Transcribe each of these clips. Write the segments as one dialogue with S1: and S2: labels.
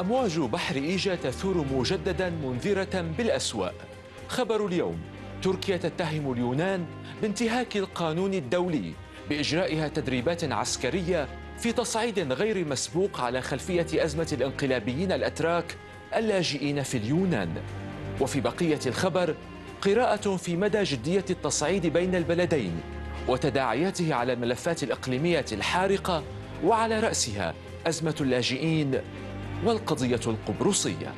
S1: أمواج بحر إيجا تثور مجددا منذرة بالأسوأ خبر اليوم تركيا تتهم اليونان بانتهاك القانون الدولي بإجرائها تدريبات عسكرية في تصعيد غير مسبوق على خلفية أزمة الانقلابيين الأتراك اللاجئين في اليونان وفي بقية الخبر قراءة في مدى جدية التصعيد بين البلدين وتداعياته على الملفات الإقليمية الحارقة وعلى رأسها أزمة اللاجئين والقضية القبرصية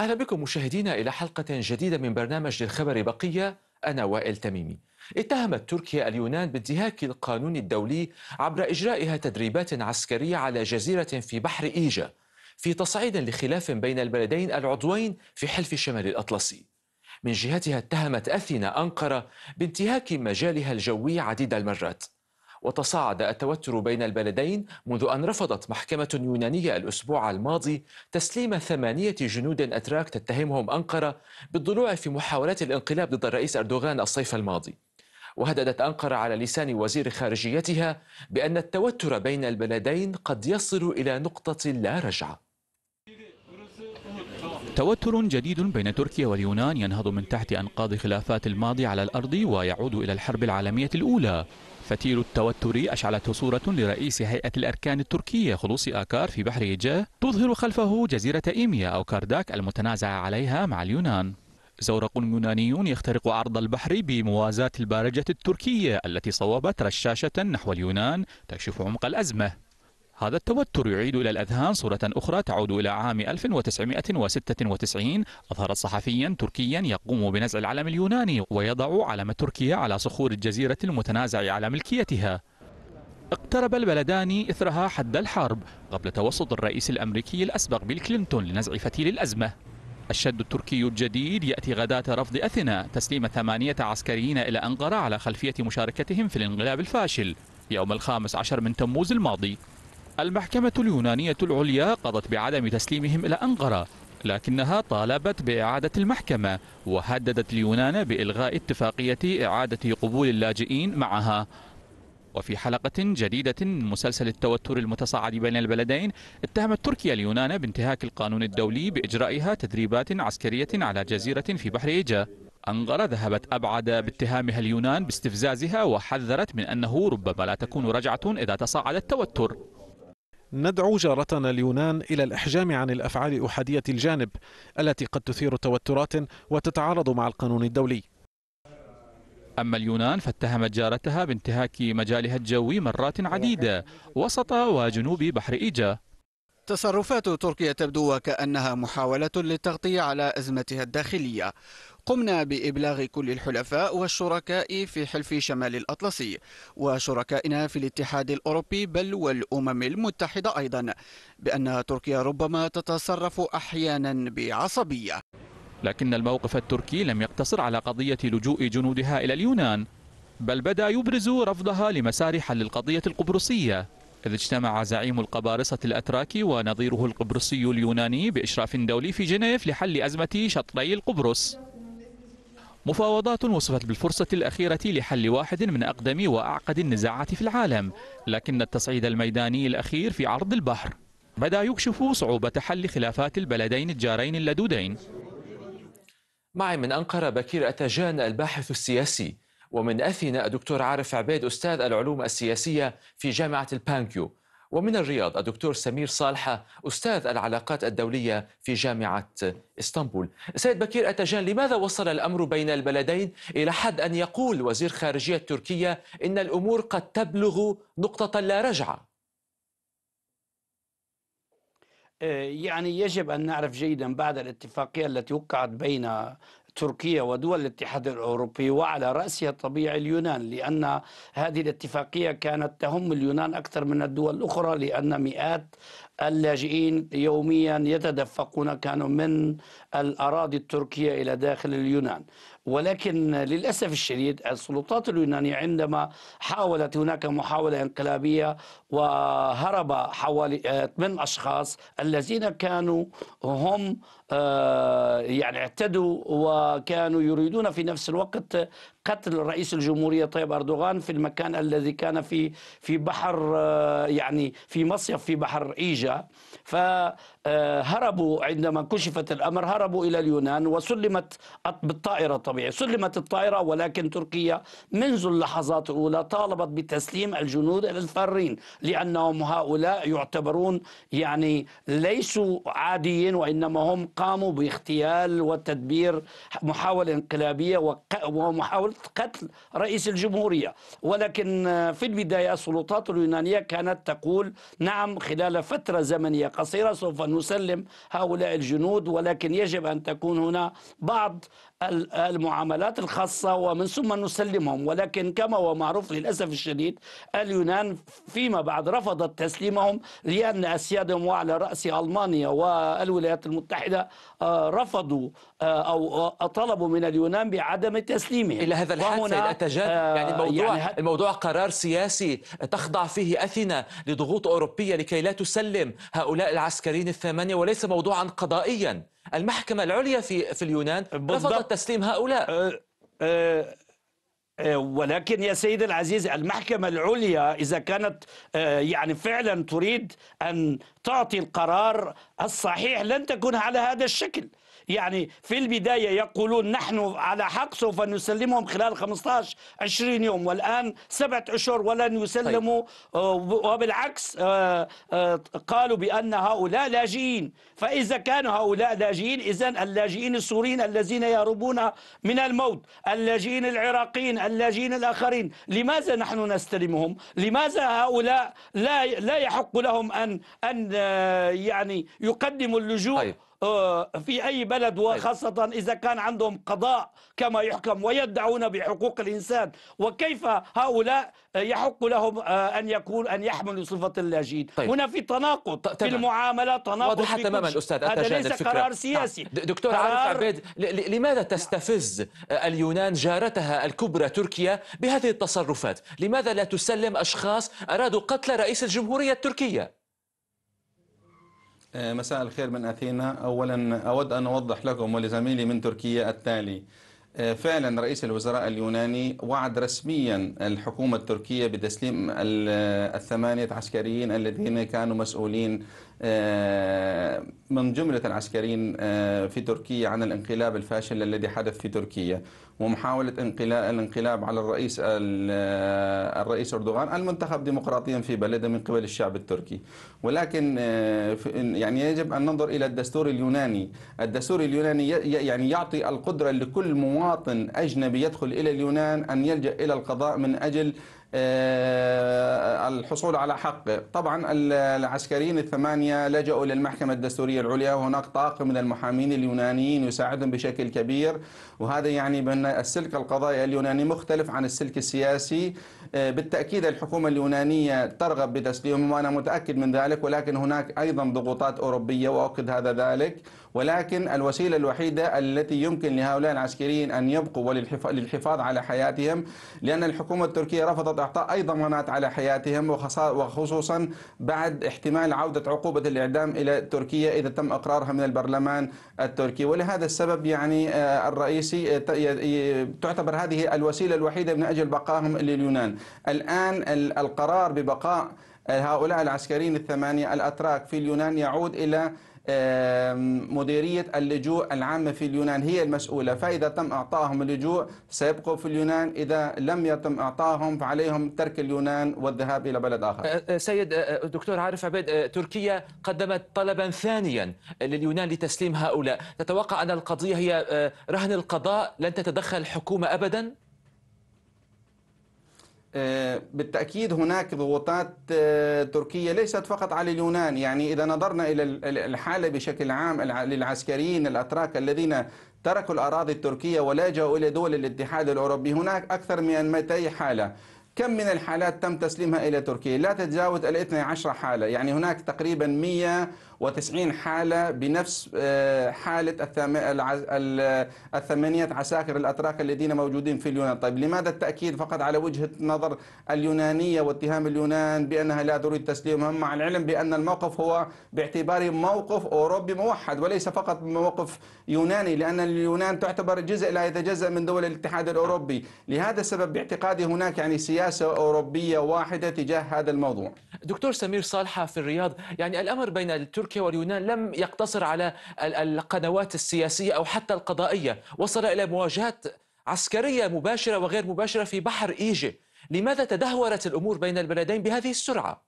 S1: أهلا بكم مشاهدينا إلى حلقة جديدة من برنامج للخبر بقية أنا وائل تميمي اتهمت تركيا اليونان بانتهاك القانون الدولي عبر إجرائها تدريبات عسكرية على جزيرة في بحر إيجا في تصعيد لخلاف بين البلدين العضوين في حلف الشمال الأطلسي من جهتها اتهمت أثينا أنقرة بانتهاك مجالها الجوي عديد المرات وتصاعد التوتر بين البلدين منذ أن رفضت محكمة يونانية الأسبوع الماضي تسليم ثمانية جنود أتراك تتهمهم أنقرة بالضلوع في محاولات الانقلاب ضد الرئيس أردوغان الصيف الماضي وهددت أنقرة على لسان وزير خارجيتها بأن التوتر بين البلدين قد يصل إلى نقطة لا رجعة
S2: توتر جديد بين تركيا واليونان ينهض من تحت أنقاض خلافات الماضي على الأرض ويعود إلى الحرب العالمية الأولى الفتيل التوتري أشعلته صورة لرئيس هيئة الأركان التركية خلوصي آكار في بحر إيجا تظهر خلفه جزيرة إيميا أو كارداك المتنازع عليها مع اليونان زورق يوناني يخترق عرض البحر بموازاة البارجة التركية التي صوبت رشاشة نحو اليونان تكشف عمق الأزمة هذا التوتر يعيد إلى الأذهان صورة أخرى تعود إلى عام 1996 أظهرت صحفيا تركيا يقوم بنزع العلم اليوناني ويضع علم تركيا على صخور الجزيرة المتنازع على ملكيتها اقترب البلدان إثرها حد الحرب قبل توسط الرئيس الأمريكي الأسبق بيل كلينتون لنزع فتيل الأزمة الشد التركي الجديد يأتي غداة رفض أثينا تسليم ثمانية عسكريين إلى أنقرة على خلفية مشاركتهم في الانقلاب الفاشل يوم الخامس عشر من تموز الماضي المحكمة اليونانية العليا قضت بعدم تسليمهم إلى أنقرة لكنها طالبت بإعادة المحكمة وهددت اليونان بإلغاء اتفاقية إعادة قبول اللاجئين معها وفي حلقة جديدة من مسلسل التوتر المتصاعد بين البلدين اتهمت تركيا اليونان بانتهاك القانون الدولي بإجرائها تدريبات عسكرية على جزيرة في بحر إيجا أنقرة ذهبت أبعد باتهامها اليونان باستفزازها وحذرت من أنه ربما لا تكون رجعة إذا تصاعد التوتر
S1: ندعو جارتنا اليونان إلى الإحجام عن الأفعال أحادية الجانب التي قد تثير توترات وتتعارض مع القانون الدولي
S2: أما اليونان فاتهمت جارتها بانتهاك مجالها الجوي مرات عديدة وسط وجنوب بحر إيجا تصرفات تركيا تبدو وكأنها محاولة للتغطية على أزمتها الداخلية قمنا بإبلاغ كل الحلفاء والشركاء في حلف شمال الأطلسي وشركائنا في الاتحاد الأوروبي بل والأمم المتحدة أيضا بأن تركيا ربما تتصرف أحيانا بعصبية لكن الموقف التركي لم يقتصر على قضية لجوء جنودها إلى اليونان بل بدأ يبرز رفضها لمسار حل القضية القبرصية إذ اجتمع زعيم القبارصة الأتراكي ونظيره القبرصي اليوناني بإشراف دولي في جنيف لحل أزمة شطري القبرص مفاوضات وصفت بالفرصة الأخيرة لحل واحد من أقدم وأعقد النزاعات في العالم لكن التصعيد الميداني الأخير في عرض البحر
S1: بدا يكشف صعوبة حل خلافات البلدين الجارين اللدودين معي من أنقرة بكير أتاجان الباحث السياسي ومن أثينا الدكتور عارف عبيد أستاذ العلوم السياسية في جامعة البانكيو ومن الرياض الدكتور سمير صالحة أستاذ العلاقات الدولية في جامعة إسطنبول سيد بكير أتجان لماذا وصل الأمر بين البلدين إلى حد أن يقول وزير خارجية تركيا إن الأمور قد تبلغ نقطة لا رجعة
S3: آه، يعني يجب أن نعرف جيدا بعد الاتفاقية التي وقعت بين تركيا ودول الاتحاد الأوروبي وعلى رأسها طبيعي اليونان لأن هذه الاتفاقية كانت تهم اليونان أكثر من الدول الأخرى لأن مئات اللاجئين يوميا يتدفقون كانوا من الأراضي التركية إلى داخل اليونان ولكن للأسف الشديد السلطات اليونانية عندما حاولت هناك محاولة انقلابية وهرب حوالي آه، ثمان أشخاص الذين كانوا هم آه، يعني اعتدوا وكانوا يريدون في نفس الوقت قتل رئيس الجمهوريه طيب اردوغان في المكان الذي كان في في بحر آه، يعني في مصيف في بحر ايجا فهربوا عندما كشفت الامر هربوا الى اليونان وسلمت بالطائره طبيعي سلمت الطائره ولكن تركيا منذ اللحظات الاولى طالبت بتسليم الجنود الفارين لانهم هؤلاء يعتبرون يعني ليسوا عاديين وانما هم قاموا باغتيال وتدبير محاوله انقلابيه ومحاوله قلت قتل رئيس الجمهورية ولكن آه، في البداية السلطات اليونانية كانت تقول نعم خلال فترة زمنية قصيرة سوف نسلم هؤلاء الجنود ولكن يجب أن تكون هنا بعض المعاملات الخاصة ومن ثم نسلمهم ولكن كما هو معروف للأسف الشديد اليونان فيما بعد رفضت تسليمهم لأن أسيادهم وعلى رأس ألمانيا والولايات المتحدة آه، رفضوا آه، أو آه، طلبوا من اليونان بعدم تسليمهم إلى هذا الحد سيد يعني الموضوع, يعني
S1: الموضوع قرار سياسي تخضع فيه أثينا لضغوط أوروبية لكي لا تسلم هؤلاء العسكريين الثمانية وليس موضوعا قضائيا المحكمة العليا في في اليونان رفضت تسليم هؤلاء أه،, أه أه ولكن يا سيدي العزيز
S3: المحكمة العليا إذا كانت أه، يعني فعلا تريد أن تعطي القرار الصحيح لن تكون على هذا الشكل يعني في البداية يقولون نحن على حق سوف نسلمهم خلال 15 20 يوم والآن سبعة أشهر ولن يسلموا طيب. آه، وبالعكس آه، آه، قالوا بأن هؤلاء لاجئين فإذا كانوا هؤلاء لاجئين إذا اللاجئين السوريين الذين يهربون من الموت اللاجئين العراقيين اللاجئين الآخرين لماذا نحن نستلمهم لماذا هؤلاء لا لا يحق لهم أن أن يعني يقدموا اللجوء طيب. آه، في أي بلد طيب. وخاصة إذا كان عندهم قضاء كما يحكم ويدعون بحقوق الإنسان وكيف هؤلاء يحق لهم آه، أن يكون أن يحملوا صفة اللاجئين طيب. هنا في تناقض طيب. في
S1: المعاملة تناقض واضحة تماما أستاذ هذا ليس الفكرة. قرار طيب. سياسي نعم. دكتور قرار... عارف عبيد لماذا تستفز اليونان جارتها الكبرى تركيا بهذه التصرفات لماذا لا تسلم أشخاص أرادوا قتل رئيس الجمهورية التركية
S4: آه، مساء الخير من أثينا أولا أود أن أوضح لكم ولزميلي من تركيا التالي آه، فعلا رئيس الوزراء اليوناني وعد رسميا الحكومة التركية بتسليم الثمانية عسكريين الذين كانوا مسؤولين آه، من جملة العسكريين في تركيا عن الانقلاب الفاشل الذي حدث في تركيا ومحاولة الانقلاب على الرئيس الرئيس أردوغان المنتخب ديمقراطيا في بلده من قبل الشعب التركي ولكن آه، يعني يجب أن ننظر إلى الدستور اليوناني الدستور اليوناني يعني يعطي القدرة لكل مواطن أجنبي يدخل إلى اليونان أن يلجأ إلى القضاء من أجل آه، الحصول على حقه طبعا العسكريين الثمانية لجأوا إلى المحكمة الدستورية العليا وهناك طاقم من المحامين اليونانيين يساعدهم بشكل كبير وهذا يعني بأن السلك القضائي اليوناني مختلف عن السلك السياسي آه، بالتأكيد الحكومة اليونانية ترغب بتسليمهم وأنا متأكد من ذلك ولكن هناك أيضا ضغوطات أوروبية وأؤكد هذا ذلك ولكن الوسيلة الوحيدة التي يمكن لهؤلاء العسكريين أن يبقوا للحفاظ على حياتهم لأن الحكومة التركية رفضت إعطاء أي ضمانات على حياتهم وخصوصا بعد احتمال عودة عقوبة الإعدام إلى تركيا إذا تم إقرارها من البرلمان التركي ولهذا السبب يعني آه، الرئيسي آه، تعتبر هذه الوسيلة الوحيدة من أجل بقائهم لليونان الآن القرار ببقاء هؤلاء العسكريين الثمانية الأتراك في اليونان يعود إلى مديرية اللجوء العامة في اليونان هي المسؤولة فإذا تم إعطائهم اللجوء سيبقوا في اليونان إذا لم يتم إعطائهم فعليهم ترك اليونان والذهاب إلى بلد آخر
S1: أه، أه، سيد أه، دكتور عارف عبيد تركيا قدمت طلبا ثانيا لليونان لتسليم هؤلاء تتوقع أن القضية هي رهن
S4: القضاء لن
S1: تتدخل الحكومة
S4: أبدا؟ آه، بالتأكيد هناك ضغوطات آه، تركية ليست فقط على اليونان يعني إذا نظرنا إلى الحالة بشكل عام للعسكريين الأتراك الذين تركوا الأراضي التركية ولجأوا إلى دول الاتحاد الأوروبي هناك أكثر من 200 حالة كم من الحالات تم تسليمها إلى تركيا لا تتجاوز الاثنى عشر حالة يعني هناك تقريبا 100 وتسعين حالة بنفس آه، حالة الثمانية عساكر الأتراك الذين موجودين في اليونان طيب لماذا التأكيد فقط على وجهة نظر اليونانية واتهام اليونان بأنها لا تريد تسليمهم مع العلم بأن الموقف هو باعتباره موقف أوروبي موحد وليس فقط موقف يوناني لأن اليونان تعتبر جزء لا يتجزأ من دول الاتحاد الأوروبي لهذا السبب باعتقادي هناك يعني سياسة أوروبية واحدة تجاه هذا الموضوع
S1: دكتور سمير صالحة في الرياض يعني الأمر بين الترك تركيا واليونان لم يقتصر على القنوات السياسية أو حتى القضائية وصل إلى مواجهات عسكرية مباشرة وغير مباشرة في بحر إيجي لماذا تدهورت الأمور بين البلدين بهذه السرعة؟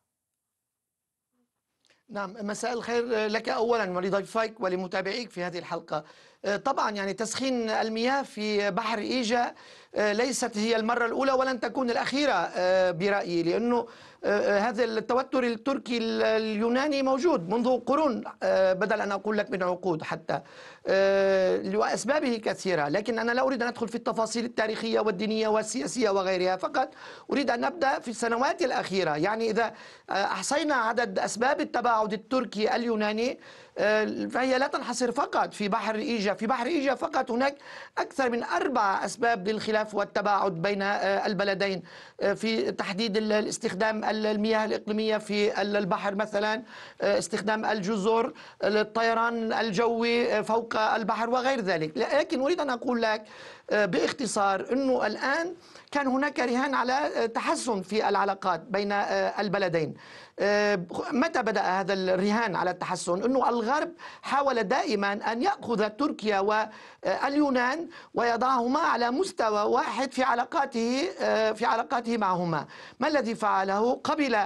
S5: نعم مساء الخير لك اولا ولضيفيك ولمتابعيك في هذه الحلقه آه، طبعا يعني تسخين المياه في بحر ايجا آه، ليست هي المره الاولى ولن تكون الاخيره آه، برايي لانه هذا التوتر التركي اليوناني موجود منذ قرون آه، بدل أن أقول لك من عقود حتى آه، لأسبابه كثيرة لكن أنا لا أريد أن أدخل في التفاصيل التاريخية والدينية والسياسية وغيرها فقط أريد أن نبدأ في السنوات الأخيرة يعني إذا آه، أحصينا عدد أسباب التباعد التركي اليوناني آه، فهي لا تنحصر فقط في بحر إيجا في بحر إيجا فقط هناك أكثر من أربع أسباب للخلاف والتباعد بين البلدين في تحديد استخدام المياه الإقليمية في البحر مثلا استخدام الجزر الطيران الجوي فوق عمق البحر وغير ذلك لكن أريد أن أقول لك آه، باختصار أنه الآن كان هناك رهان على آه، تحسن في العلاقات بين آه، البلدين متى بدأ هذا الرهان على التحسن؟ أنه الغرب حاول دائما أن يأخذ تركيا واليونان ويضعهما على مستوى واحد في علاقاته في علاقاته معهما ما الذي فعله؟ قبل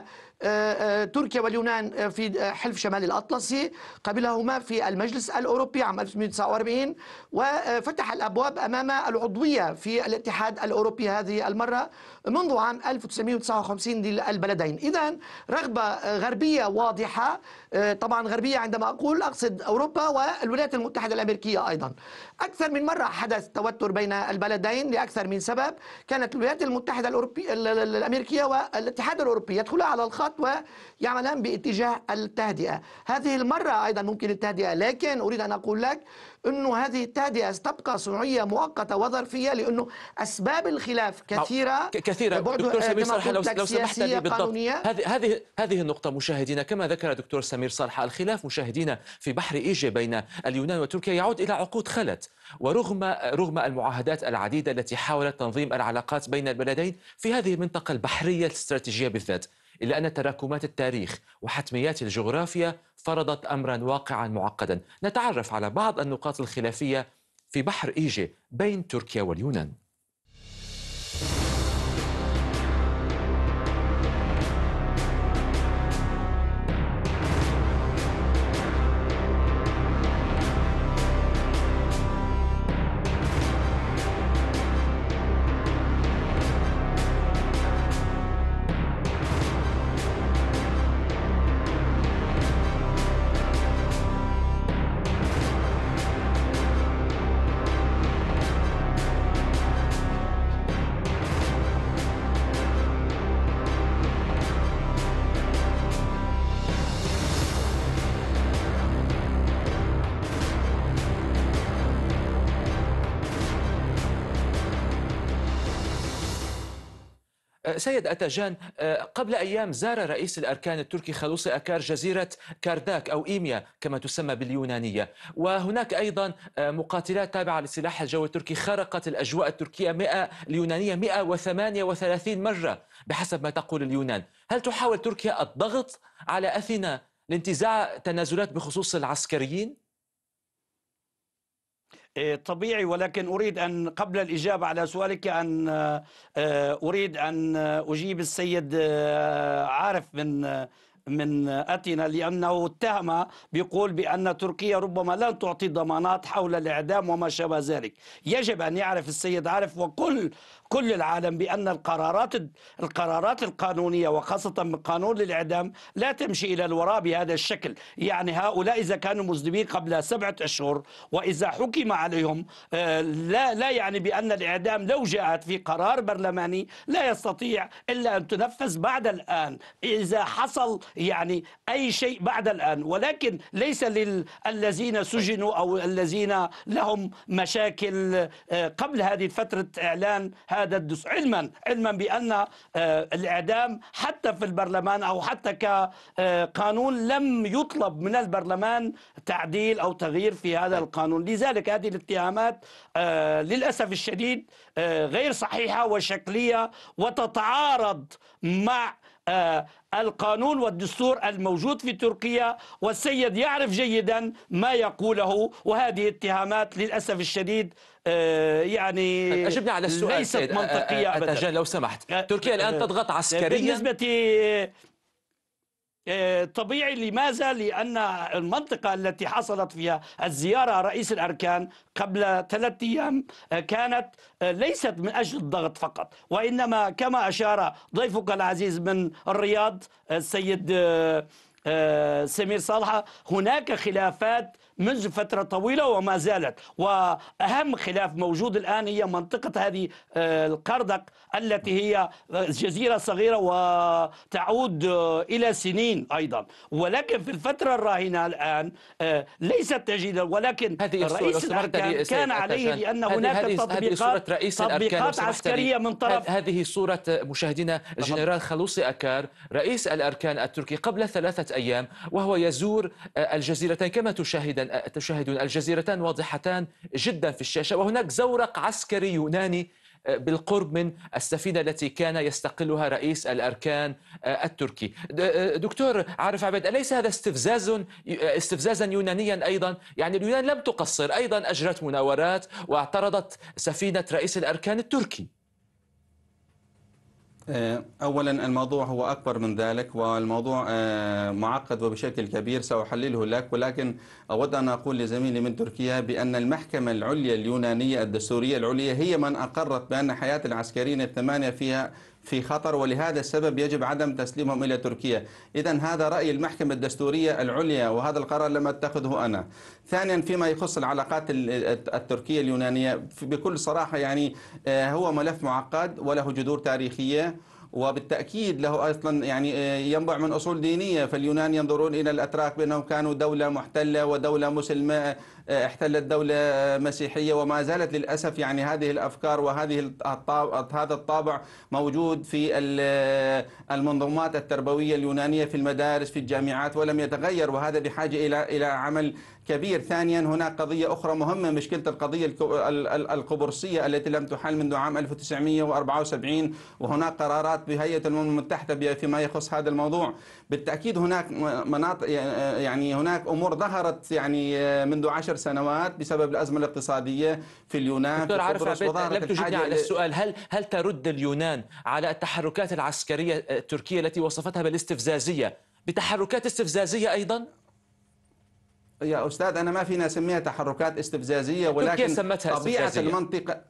S5: آه، آه، تركيا واليونان آه، في حلف شمال الأطلسي قبلهما في المجلس الأوروبي عام 1949 وفتح الأبواب أمام العضوية في الاتحاد الأوروبي هذه المرة منذ عام 1959 للبلدين إذا رغبة غربية واضحة آه، طبعا غربية عندما أقول أقصد أوروبا والولايات المتحدة الأمريكية أيضا أكثر من مرة حدث توتر بين البلدين لأكثر من سبب كانت الولايات المتحدة الأوروبية الأمريكية والاتحاد الأوروبي يدخلا على الخط ويعملان باتجاه التهدئة هذه المرة أيضا ممكن التهدئة لكن أريد أن أقول لك انه هذه التهدئه تبقى صنعيه مؤقته وظرفيه لانه اسباب الخلاف كثيره كثيره دكتور سمير صالحه لو, لو سمحت لي بالضبط
S1: هذه هذه النقطه مشاهدينا كما ذكر دكتور سمير صالحه الخلاف مشاهدينا في بحر ايجي بين اليونان وتركيا يعود الى عقود خلت ورغم رغم المعاهدات العديده التي حاولت تنظيم العلاقات بين البلدين في هذه المنطقه البحريه الاستراتيجيه بالذات إلا أن تراكمات التاريخ وحتميات الجغرافيا فرضت أمرا واقعا معقدا نتعرف على بعض النقاط الخلافية في بحر إيجي بين تركيا واليونان أه، سيد أتاجان أه، قبل أيام زار رئيس الأركان التركي خلوصي أكار جزيرة كارداك أو إيميا كما تسمى باليونانية وهناك أيضا أه، مقاتلات تابعة للسلاح الجوي التركي خرقت الأجواء التركية 100 اليونانية 138 مرة بحسب ما تقول اليونان هل تحاول تركيا الضغط على أثينا لانتزاع تنازلات بخصوص العسكريين؟ آه، طبيعي ولكن
S3: أريد أن قبل الإجابة على سؤالك أن آه، آه، أريد أن أجيب السيد عارف من من أتينا لأنه اتهم بيقول بأن تركيا ربما لن تعطي ضمانات حول الإعدام وما شابه ذلك يجب أن يعرف السيد عارف وكل كل العالم بأن القرارات القرارات القانونية وخاصة قانون الإعدام لا تمشي إلى الوراء بهذا الشكل يعني هؤلاء إذا كانوا مذنبين قبل سبعة أشهر وإذا حكم عليهم آه، لا لا يعني بأن الإعدام لو جاءت في قرار برلماني لا يستطيع إلا أن تنفذ بعد الآن إذا حصل يعني أي شيء بعد الآن ولكن ليس للذين سجنوا أو الذين لهم مشاكل آه، قبل هذه فترة إعلان هذا الدس علما علما بأن آه، الإعدام حتى في البرلمان أو حتى كقانون آه، لم يطلب من البرلمان تعديل أو تغيير في هذا القانون لذلك هذه الاتهامات للأسف الشديد غير صحيحة وشكلية وتتعارض مع آه، القانون والدستور الموجود في تركيا والسيد يعرف جيدا ما يقوله وهذه اتهامات للأسف الشديد
S1: آه، يعني طيب، أجبنا على السؤال ليست آه، منطقية أبدا لو سمحت
S3: تركيا الآن تضغط عسكريا بالنسبة طبيعي لماذا؟ لأن المنطقة التي حصلت فيها الزيارة رئيس الأركان قبل ثلاثة أيام آه، كانت آه، ليست من أجل الضغط فقط وإنما كما أشار ضيفك العزيز من الرياض آه، السيد سمير صالحة هناك خلافات منذ فترة طويلة وما زالت وأهم خلاف موجود الآن هي منطقة هذه آه، القردق التي هي آه، جزيرة صغيرة وتعود آه، إلى سنين أيضا ولكن في الفترة الراهنة الآن ليست تجديدا ولكن هذه رئيس الأركان كان عليه لأن هناك تطبيقات, تطبيقات عسكرية من طرف
S1: هذه صورة مشاهدينا الجنرال خلوصي أكار رئيس الأركان التركي قبل ثلاثة أيام وهو يزور الجزيرتين كما تشاهدان تشاهدون الجزيرتان واضحتان جدا في الشاشة وهناك زورق عسكري يوناني آه، بالقرب من السفينة التي كان يستقلها رئيس الأركان آه، التركي آه، دكتور عارف عبد أليس هذا استفزاز استفزازا يونانيا أيضا يعني اليونان لم تقصر أيضا أجرت مناورات واعترضت سفينة رئيس الأركان التركي
S4: آه، أولا الموضوع هو أكبر من ذلك والموضوع آه، معقد وبشكل كبير سأحلله لك ولكن أود أن أقول لزميلي من تركيا بأن المحكمة العليا اليونانية الدستورية العليا هي من أقرت بأن حياة العسكريين الثمانية فيها في خطر ولهذا السبب يجب عدم تسليمهم إلى تركيا إذا هذا رأي المحكمة الدستورية العليا وهذا القرار لم أتخذه أنا ثانيا فيما يخص العلاقات التركية اليونانية بكل صراحة يعني آه، هو ملف معقد وله جذور تاريخية وبالتاكيد له اصلا يعني آه، ينبع من اصول دينيه فاليونان ينظرون الى الاتراك بانهم كانوا دوله محتله ودوله مسلمه احتلت دولة مسيحية وما زالت للأسف يعني هذه الأفكار وهذه هذا الطابع موجود في المنظومات التربوية اليونانية في المدارس في الجامعات ولم يتغير وهذا بحاجة إلى إلى عمل كبير ثانيا هناك قضية أخرى مهمة مشكلة القضية القبرصية التي لم تحل منذ عام 1974 وهناك قرارات بهيئة الأمم المتحدة فيما يخص هذا الموضوع بالتأكيد هناك مناطق يعني هناك أمور ظهرت يعني آه، منذ عشر عشر سنوات بسبب الأزمة الاقتصادية في اليونان دكتور عارف لم تجبني على السؤال
S1: هل هل ترد اليونان على التحركات العسكرية آه، التركية التي وصفتها بالاستفزازية بتحركات استفزازية أيضا؟
S4: يا استاذ انا ما فينا اسميها تحركات استفزازيه ولكن سمتها طبيعه استفزازية. المنطقه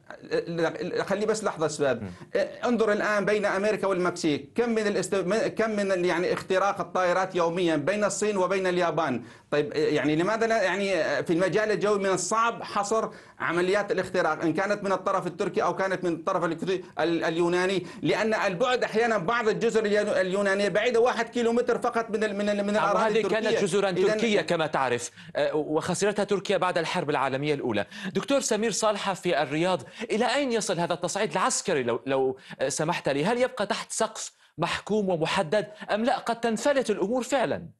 S4: خلي بس لحظه استاذ آه، انظر الان بين امريكا والمكسيك كم من الاست... كم من يعني اختراق الطائرات يوميا بين الصين وبين اليابان طيب يعني لماذا لا يعني آه، في المجال الجوي من الصعب حصر عمليات الاختراق ان كانت من الطرف التركي او كانت من الطرف اليوناني لان البعد احيانا بعض الجزر اليونانيه بعيده واحد كيلومتر فقط من من من الاراضي التركيه كانت جزرا تركيه
S1: كما تعرف آه، وخسرتها تركيا بعد الحرب العالميه الاولى دكتور سمير صالحه في الرياض الى اين يصل هذا التصعيد العسكري لو لو سمحت لي هل يبقى تحت سقف محكوم ومحدد ام لا قد تنفلت الامور فعلا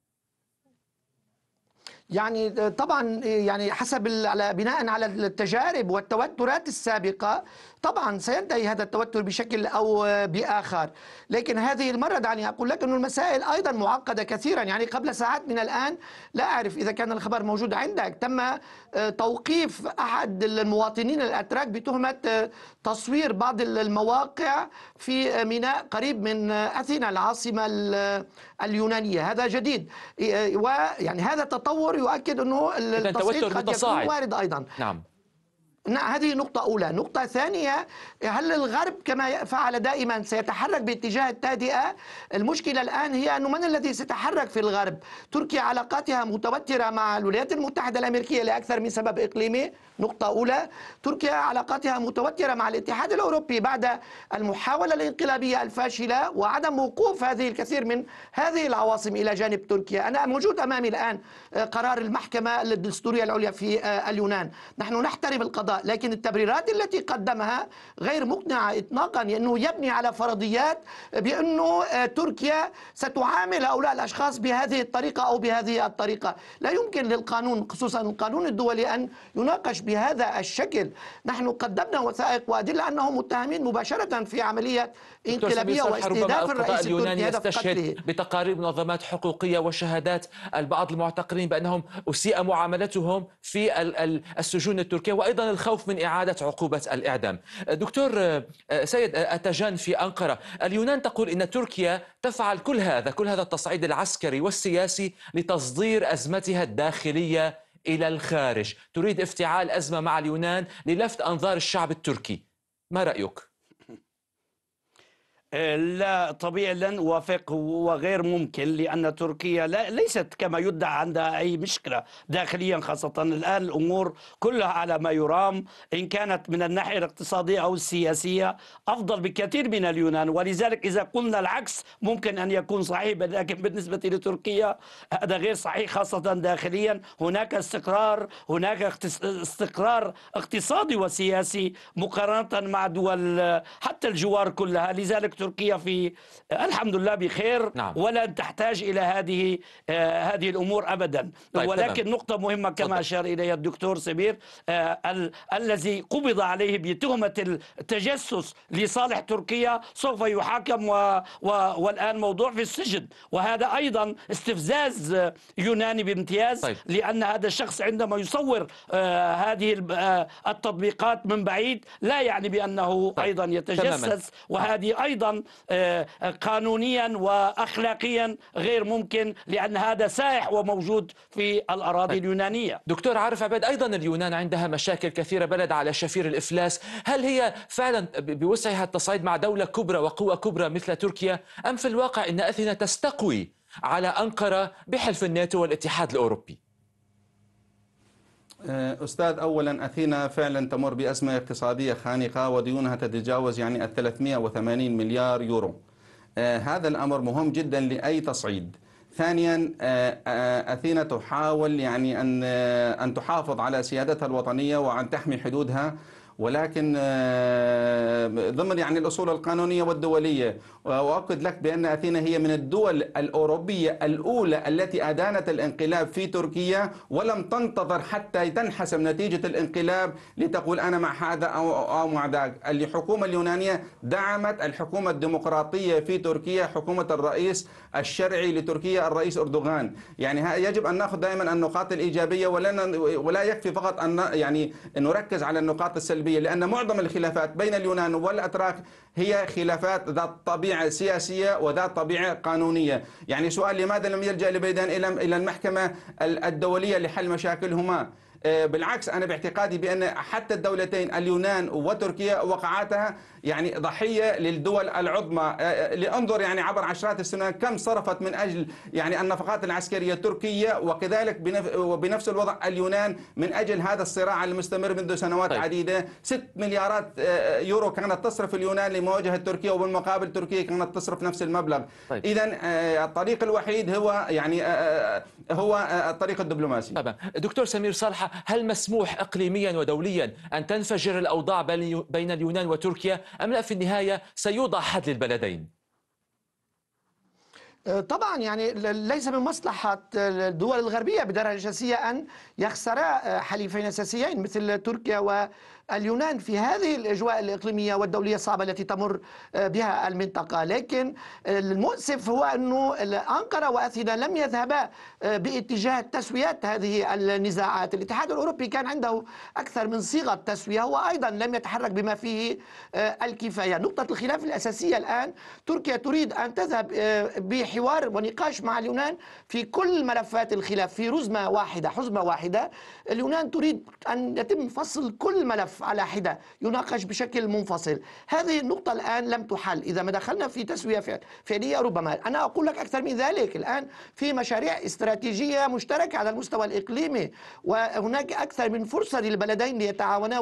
S5: يعني آه، طبعا آه، يعني حسب على بناء على التجارب والتوترات السابقه طبعا سينتهي هذا التوتر بشكل او آه، باخر لكن هذه المره دعني اقول لك انه المسائل ايضا معقده كثيرا يعني قبل ساعات من الان لا اعرف اذا كان الخبر موجود عندك تم توقيف احد المواطنين الاتراك بتهمه تصوير بعض المواقع في ميناء قريب من اثينا العاصمه اليونانيه هذا جديد ويعني هذا التطور يؤكد انه التصعيد قد يكون وارد ايضا نعم نعم، هذه نقطة أولى نقطة ثانية هل الغرب كما فعل دائما سيتحرك باتجاه التهدئة المشكلة الآن هي أنه من الذي سيتحرك في الغرب تركيا علاقاتها متوترة مع الولايات المتحدة الأمريكية لأكثر من سبب إقليمي نقطة أولى تركيا علاقاتها متوترة مع الاتحاد الأوروبي بعد المحاولة الانقلابية الفاشلة وعدم وقوف هذه الكثير من هذه العواصم إلى جانب تركيا أنا موجود أمامي الآن آه، قرار المحكمة الدستورية العليا في آه، اليونان نحن نحترم القضاء لكن التبريرات التي قدمها غير مقنعة إطلاقا لأنه يبني على فرضيات بأنه آه، تركيا ستعامل هؤلاء الأشخاص بهذه الطريقة أو بهذه الطريقة لا يمكن للقانون خصوصا القانون الدولي أن يناقش بهذا الشكل نحن قدمنا وثائق وأدلة أنهم متهمين مباشرة في عملية انقلابية واستهداف الرئيس التركي يستشهد
S1: بتقارير منظمات حقوقية وشهادات البعض المعتقلين بأنهم أسيء معاملتهم في السجون التركية وأيضا الخ... الخوف من إعادة عقوبة الإعدام دكتور آه، آه، سيد آه، أتجان في أنقرة اليونان تقول إن تركيا تفعل كل هذا كل هذا التصعيد العسكري والسياسي لتصدير أزمتها الداخلية إلى الخارج تريد افتعال أزمة مع اليونان للفت أنظار الشعب التركي ما رأيك؟ آه، لا طبيعي
S3: لن اوافق وغير ممكن لان تركيا لا ليست كما يدعى عندها اي مشكله داخليا خاصه الان الامور كلها على ما يرام ان كانت من الناحيه الاقتصاديه او السياسيه افضل بكثير من اليونان ولذلك اذا قلنا العكس ممكن ان يكون صحيح لكن بالنسبه لتركيا هذا غير صحيح خاصه داخليا هناك استقرار هناك استقرار اقتصادي وسياسي مقارنه مع دول آه، حتى الجوار كلها لذلك تركيا في آه، الحمد لله بخير نعم. ولا تحتاج الى هذه آه، هذه الامور ابدا طيب ولكن تمام. نقطه مهمه كما طبعا. اشار اليها الدكتور سمير آه، ال الذي قبض عليه بتهمه التجسس لصالح تركيا سوف يحاكم و و والان موضوع في السجن وهذا ايضا استفزاز يوناني بامتياز طيب. لان هذا الشخص عندما يصور هذه التطبيقات من بعيد لا يعني بانه طيب. ايضا يتجسس تماما. وهذه ايضا آه، قانونيا واخلاقيا غير ممكن لان هذا سائح وموجود في
S1: الاراضي طيب. اليونانيه دكتور عارف عباد ايضا اليونان عندها مشاكل كثيره بلد على شفير الافلاس هل هي فعلا بوسعها التصعيد مع دوله كبرى وقوه كبرى مثل تركيا ام في الواقع ان اثينا تستقوي على انقره بحلف الناتو والاتحاد الاوروبي
S4: آه، أستاذ أولا أثينا فعلا تمر بأزمة اقتصادية خانقة وديونها تتجاوز يعني ال 380 مليار يورو آه، هذا الأمر مهم جدا لأي تصعيد ثانيا آه، أثينا تحاول يعني أن أن تحافظ على سيادتها الوطنية وأن تحمي حدودها ولكن آه، ضمن يعني الأصول القانونية والدولية وأؤكد لك بأن أثينا هي من الدول الأوروبية الأولى التي أدانت الانقلاب في تركيا ولم تنتظر حتى تنحسم نتيجة الانقلاب لتقول أنا مع هذا أو, مع ذاك الحكومة اليونانية دعمت الحكومة الديمقراطية في تركيا حكومة الرئيس الشرعي لتركيا الرئيس أردوغان يعني يجب أن نأخذ دائما النقاط الإيجابية ولا يكفي فقط أن يعني نركز على النقاط السلبية الغربية لأن معظم الخلافات بين اليونان والأتراك هي خلافات ذات طبيعة سياسية وذات طبيعة قانونية يعني سؤال لماذا لم يلجأ لبيدان إلى المحكمة الدولية لحل مشاكلهما آه، بالعكس انا باعتقادي بان حتى الدولتين اليونان وتركيا وقعاتها يعني ضحيه للدول العظمى آه، آه، لانظر يعني عبر عشرات السنوات كم صرفت من اجل يعني النفقات العسكريه التركيه وكذلك وبنفس الوضع اليونان من اجل هذا الصراع المستمر منذ سنوات طيب. عديده 6 مليارات يورو كانت تصرف اليونان لمواجهه تركيا وبالمقابل تركيا كانت تصرف نفس المبلغ طيب. اذا الطريق الوحيد هو يعني هو الطريق الدبلوماسي طبعا
S1: دكتور سمير صالحه هل مسموح إقليميا ودوليا أن تنفجر الأوضاع بين اليونان وتركيا أم لا في النهاية سيوضع حد للبلدين؟
S5: أه، طبعا يعني ليس من مصلحة الدول الغربية بدرجة أساسية أن يخسرا أه، حليفين أساسيين مثل تركيا و اليونان في هذه الأجواء الإقليمية والدولية الصعبة التي تمر آه، بها المنطقة لكن آه، المؤسف هو أنه أنقرة وأثينا لم يذهبا آه، باتجاه تسويات هذه النزاعات الاتحاد الأوروبي كان عنده أكثر من صيغة تسوية وأيضا لم يتحرك بما فيه الكفاية نقطة الخلاف الأساسية الآن تركيا تريد أن تذهب بحوار ونقاش مع اليونان في كل ملفات الخلاف في رزمة واحدة حزمة واحدة اليونان تريد أن يتم فصل كل ملف على حدة يناقش بشكل منفصل هذه النقطة الآن لم تحل إذا ما دخلنا في تسوية فعلية ربما أنا أقول لك أكثر من ذلك الآن في مشاريع استراتيجية مشتركة على المستوى الإقليمي وهناك أكثر من فرصة للبلدين ليتعاونا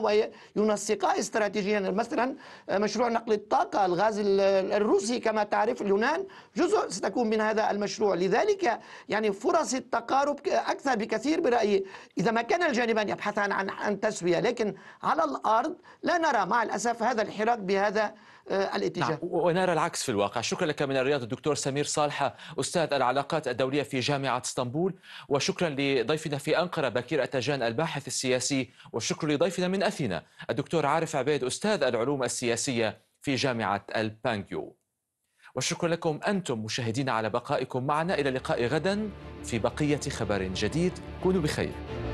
S5: وينسقا استراتيجيا مثلا مشروع نقل الطاقة الغاز الروسي كما تعرف اليونان جزء ستكون من هذا المشروع لذلك يعني فرص التقارب أكثر بكثير برأيي إذا ما كان الجانبان يبحثان عن تسوية لكن على الأرض لا نرى مع الأسف هذا الحراك بهذا آه، الاتجاه نعم.
S1: ونرى العكس في الواقع شكرا لك من الرياض الدكتور سمير صالحة أستاذ العلاقات الدولية في جامعة اسطنبول وشكرا لضيفنا في أنقرة بكير أتجان الباحث السياسي وشكرا لضيفنا من أثينا الدكتور عارف عبيد أستاذ العلوم السياسية في جامعة البانجيو وشكرا لكم أنتم مشاهدين على بقائكم معنا إلى اللقاء غدا في بقية خبر جديد كونوا بخير